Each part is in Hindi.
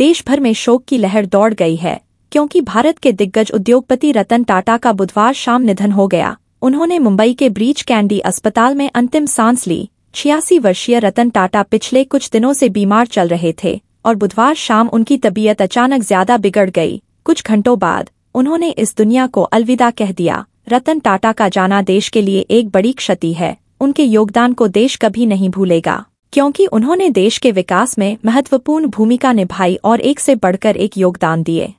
देश भर में शोक की लहर दौड़ गई है क्योंकि भारत के दिग्गज उद्योगपति रतन टाटा का बुधवार शाम निधन हो गया उन्होंने मुंबई के ब्रीच कैंडी अस्पताल में अंतिम सांस ली छियासी वर्षीय रतन टाटा पिछले कुछ दिनों से बीमार चल रहे थे और बुधवार शाम उनकी तबीयत अचानक ज्यादा बिगड़ गई कुछ घंटों बाद उन्होंने इस दुनिया को अलविदा कह दिया रतन टाटा का जाना देश के लिए एक बड़ी क्षति है उनके योगदान को देश कभी नहीं भूलेगा क्योंकि उन्होंने देश के विकास में महत्वपूर्ण भूमिका निभाई और एक से बढ़कर एक योगदान दिए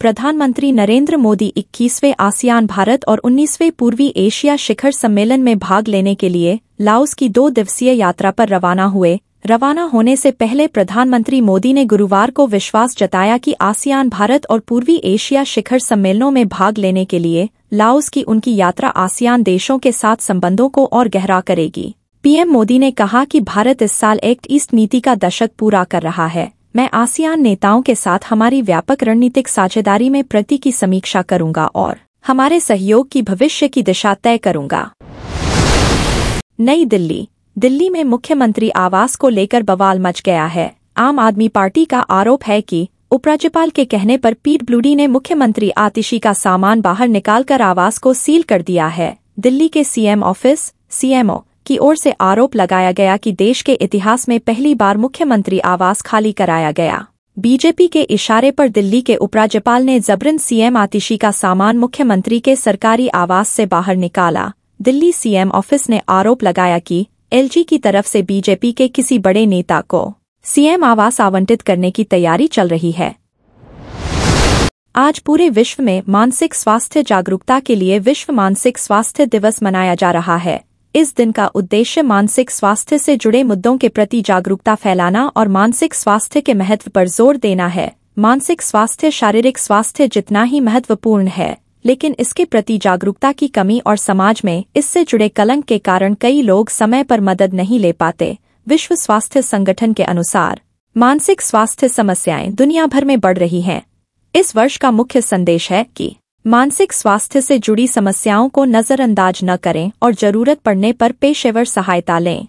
प्रधानमंत्री नरेंद्र मोदी 21वें आसियान भारत और 19वें पूर्वी एशिया शिखर सम्मेलन में भाग लेने के लिए लाओस की दो दिवसीय यात्रा पर रवाना हुए रवाना होने से पहले प्रधानमंत्री मोदी ने गुरुवार को विश्वास जताया कि आसियान भारत और पूर्वी एशिया शिखर सम्मेलनों में भाग लेने के लिए लाओस की उनकी यात्रा आसियान देशों के साथ संबंधों को और गहरा करेगी पीएम मोदी ने कहा कि भारत इस साल एक्ट ईस्ट नीति का दशक पूरा कर रहा है मैं आसियान नेताओं के साथ हमारी व्यापक रणनीतिक साझेदारी में प्रति की समीक्षा करूंगा और हमारे सहयोग की भविष्य की दिशा तय करूंगा नई दिल्ली दिल्ली में मुख्यमंत्री आवास को लेकर बवाल मच गया है आम आदमी पार्टी का आरोप है कि उपराज्यपाल के कहने पर पीट ब्लूडी ने मुख्यमंत्री आतिशी का सामान बाहर निकालकर आवास को सील कर दिया है दिल्ली के सीएम ऑफिस सीएमओ की ओर से आरोप लगाया गया कि देश के इतिहास में पहली बार मुख्यमंत्री आवास खाली कराया गया बीजेपी के इशारे पर दिल्ली के उपराज्यपाल ने जबरन सीएम आतिशी का सामान मुख्यमंत्री के सरकारी आवास से बाहर निकाला दिल्ली सीएम ऑफिस ने आरोप लगाया कि एलजी की तरफ से बीजेपी के किसी बड़े नेता को सीएम आवास आवंटित करने की तैयारी चल रही है आज पूरे विश्व में मानसिक स्वास्थ्य जागरूकता के लिए विश्व मानसिक स्वास्थ्य दिवस मनाया जा रहा है इस दिन का उद्देश्य मानसिक स्वास्थ्य से जुड़े मुद्दों के प्रति जागरूकता फैलाना और मानसिक स्वास्थ्य के महत्व पर जोर देना है मानसिक स्वास्थ्य शारीरिक स्वास्थ्य जितना ही महत्वपूर्ण है लेकिन इसके प्रति जागरूकता की कमी और समाज में इससे जुड़े कलंक के कारण कई लोग समय पर मदद नहीं ले पाते विश्व स्वास्थ्य संगठन के अनुसार मानसिक स्वास्थ्य समस्याएं दुनिया भर में बढ़ रही हैं इस वर्ष का मुख्य संदेश है कि मानसिक स्वास्थ्य से जुड़ी समस्याओं को नज़रअंदाज न करें और जरूरत पड़ने पर पेशेवर सहायता लें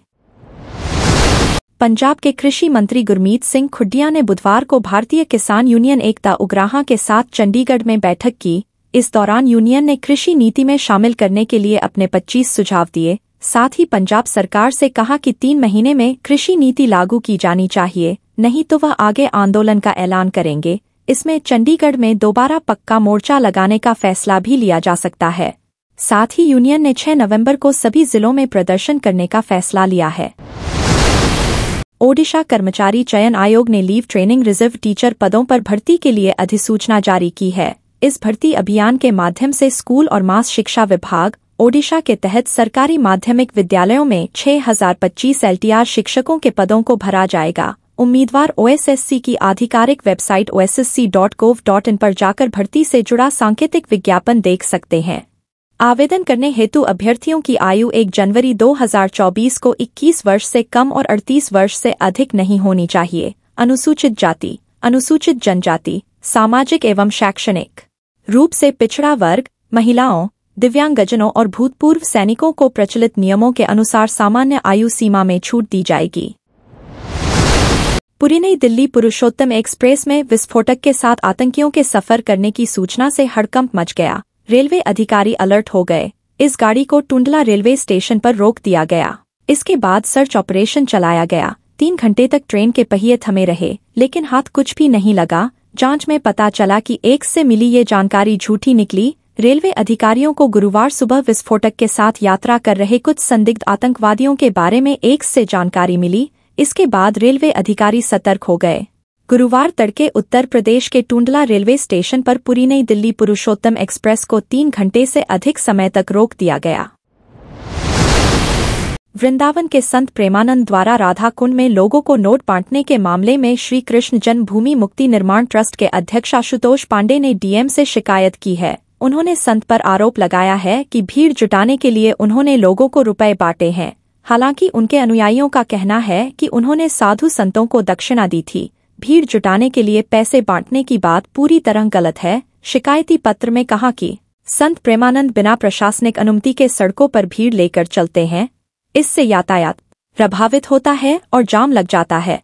पंजाब के कृषि मंत्री गुरमीत सिंह खुड्डिया ने बुधवार को भारतीय किसान यूनियन एकता उग्राहा के साथ चंडीगढ़ में बैठक की इस दौरान यूनियन ने कृषि नीति में शामिल करने के लिए अपने 25 सुझाव दिए साथ ही पंजाब सरकार से कहा कि तीन महीने में कृषि नीति लागू की जानी चाहिए नहीं तो वह आगे आंदोलन का ऐलान करेंगे इसमें चंडीगढ़ में दोबारा पक्का मोर्चा लगाने का फैसला भी लिया जा सकता है साथ ही यूनियन ने 6 नवंबर को सभी जिलों में प्रदर्शन करने का फैसला लिया है ओडिशा कर्मचारी चयन आयोग ने लीव ट्रेनिंग रिजर्व टीचर पदों पर भर्ती के लिए अधिसूचना जारी की है इस भर्ती अभियान के माध्यम से स्कूल और मास शिक्षा विभाग ओडिशा के तहत सरकारी माध्यमिक विद्यालयों में 6025 एलटीआर शिक्षकों के पदों को भरा जाएगा उम्मीदवार ओएसएससी की आधिकारिक वेबसाइट ओएसएससी.gov.in पर जाकर भर्ती से जुड़ा सांकेतिक विज्ञापन देख सकते हैं आवेदन करने हेतु अभ्यर्थियों की आयु 1 जनवरी 2024 को 21 वर्ष से कम और 38 वर्ष से अधिक नहीं होनी चाहिए अनुसूचित जाति अनुसूचित जनजाति सामाजिक एवं शैक्षणिक रूप से पिछड़ा वर्ग महिलाओं दिव्यांगजनों और भूतपूर्व सैनिकों को प्रचलित नियमों के अनुसार सामान्य आयु सीमा में छूट दी जाएगी पूरी नई दिल्ली पुरुषोत्तम एक्सप्रेस में विस्फोटक के साथ आतंकियों के सफर करने की सूचना से हड़कंप मच गया रेलवे अधिकारी अलर्ट हो गए इस गाड़ी को टुंडला रेलवे स्टेशन पर रोक दिया गया इसके बाद सर्च ऑपरेशन चलाया गया तीन घंटे तक ट्रेन के पहिए थमे रहे लेकिन हाथ कुछ भी नहीं लगा जांच में पता चला कि एक से मिली ये जानकारी झूठी निकली रेलवे अधिकारियों को गुरुवार सुबह विस्फोटक के साथ यात्रा कर रहे कुछ संदिग्ध आतंकवादियों के बारे में एक से जानकारी मिली इसके बाद रेलवे अधिकारी सतर्क हो गए गुरुवार तड़के उत्तर प्रदेश के टूंडला रेलवे स्टेशन पर पूरी नई दिल्ली पुरुषोत्तम एक्सप्रेस को तीन घंटे से अधिक समय तक रोक दिया गया वृंदावन के संत प्रेमानंद द्वारा राधा कुंड में लोगों को नोट बांटने के मामले में श्री कृष्ण जन्मभूमि मुक्ति निर्माण ट्रस्ट के अध्यक्ष आशुतोष पांडे ने डीएम से शिकायत की है उन्होंने संत पर आरोप लगाया है कि भीड़ जुटाने के लिए उन्होंने लोगों को रुपए बांटे हैं हालांकि उनके अनुयायियों का कहना है कि उन्होंने साधु संतों को दक्षिणा दी थी भीड़ जुटाने के लिए पैसे बांटने की बात पूरी तरह गलत है शिकायती पत्र में कहा कि संत प्रेमानंद बिना प्रशासनिक अनुमति के सड़कों पर भीड़ लेकर चलते हैं इससे यातायात प्रभावित होता है और जाम लग जाता है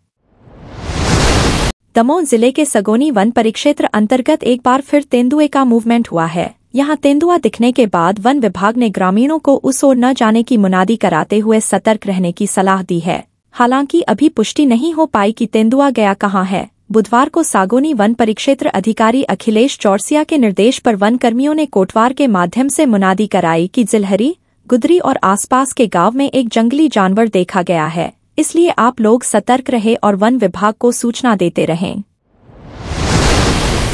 दमोह जिले के सगोनी वन परिक्षेत्र अंतर्गत एक बार फिर तेंदुए का मूवमेंट हुआ है यहां तेंदुआ दिखने के बाद वन विभाग ने ग्रामीणों को उस ओर न जाने की मुनादी कराते हुए सतर्क रहने की सलाह दी है हालांकि अभी पुष्टि नहीं हो पाई कि तेंदुआ गया कहाँ है बुधवार को सागोनी वन परिक्षेत्र अधिकारी अखिलेश चौरसिया के निर्देश पर वन कर्मियों ने कोटवार के माध्यम से मुनादी कराई कि जिलहरी गुदरी और आसपास के गांव में एक जंगली जानवर देखा गया है इसलिए आप लोग सतर्क रहे और वन विभाग को सूचना देते रहें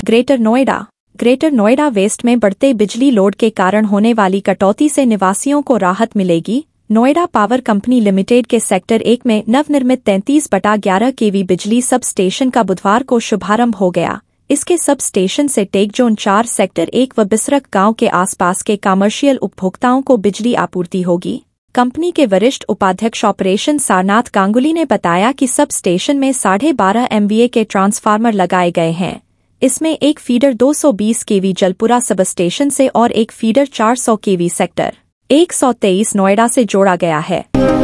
Greater Noida Greater Noida West में बढ़ते बिजली लोड के कारण होने वाली कटौती से निवासियों को राहत मिलेगी नोएडा पावर कंपनी लिमिटेड के सेक्टर एक में नवनिर्मित तैंतीस बटा ग्यारह केवी बिजली सब स्टेशन का बुधवार को शुभारंभ हो गया इसके सब स्टेशन से टेक जोन चार सेक्टर एक व बिसरक गांव के आसपास के कमर्शियल उपभोक्ताओं को बिजली आपूर्ति होगी कंपनी के वरिष्ठ उपाध्यक्ष ऑपरेशन सारनाथ गांगुली ने बताया कि सब स्टेशन में साढ़े बारह एमवीए के ट्रांसफार्मर लगाए गए हैं इसमें एक फीडर 220 केवी जलपुरा सब स्टेशन से और एक फीडर 400 केवी सेक्टर 123 नोएडा से जोड़ा गया है